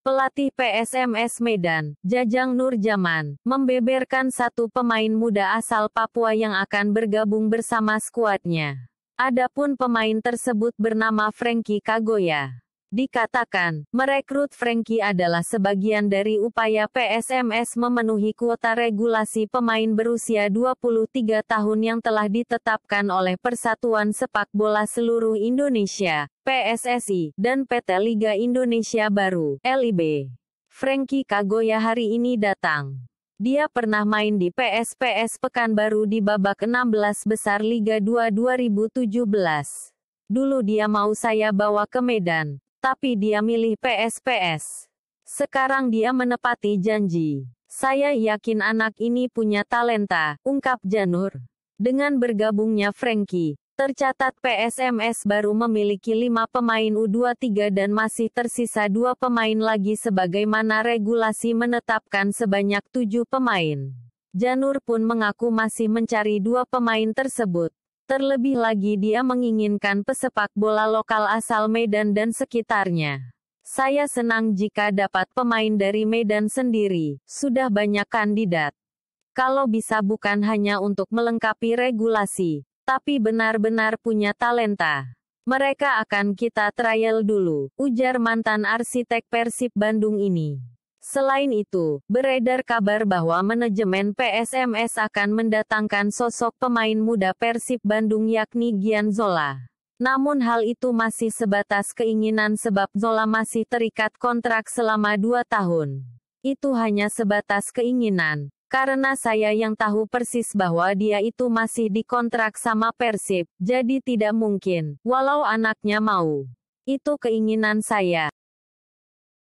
Pelatih PSMS Medan, Jajang Nurjaman, membeberkan satu pemain muda asal Papua yang akan bergabung bersama skuadnya. Adapun pemain tersebut bernama Frankie Kagoya. Dikatakan, merekrut Franky adalah sebagian dari upaya PSMS memenuhi kuota regulasi pemain berusia 23 tahun yang telah ditetapkan oleh Persatuan Sepak Bola Seluruh Indonesia, PSSI, dan PT Liga Indonesia Baru, LIB. Franky Kagoya hari ini datang. Dia pernah main di PSPS Pekanbaru di babak 16 besar Liga 2 2017. Dulu dia mau saya bawa ke Medan, tapi dia milih PSPS. Sekarang dia menepati janji. Saya yakin anak ini punya talenta, ungkap Janur. Dengan bergabungnya Frankie, tercatat PSMS baru memiliki lima pemain U23 dan masih tersisa dua pemain lagi sebagaimana regulasi menetapkan sebanyak tujuh pemain. Janur pun mengaku masih mencari dua pemain tersebut. Terlebih lagi dia menginginkan pesepak bola lokal asal Medan dan sekitarnya. Saya senang jika dapat pemain dari Medan sendiri, sudah banyak kandidat. Kalau bisa bukan hanya untuk melengkapi regulasi, tapi benar-benar punya talenta. Mereka akan kita trial dulu, ujar mantan arsitek Persib Bandung ini. Selain itu, beredar kabar bahwa manajemen PSMS akan mendatangkan sosok pemain muda Persib Bandung yakni Gian Zola. Namun hal itu masih sebatas keinginan sebab Zola masih terikat kontrak selama dua tahun. Itu hanya sebatas keinginan, karena saya yang tahu persis bahwa dia itu masih dikontrak sama Persib, jadi tidak mungkin, walau anaknya mau. Itu keinginan saya,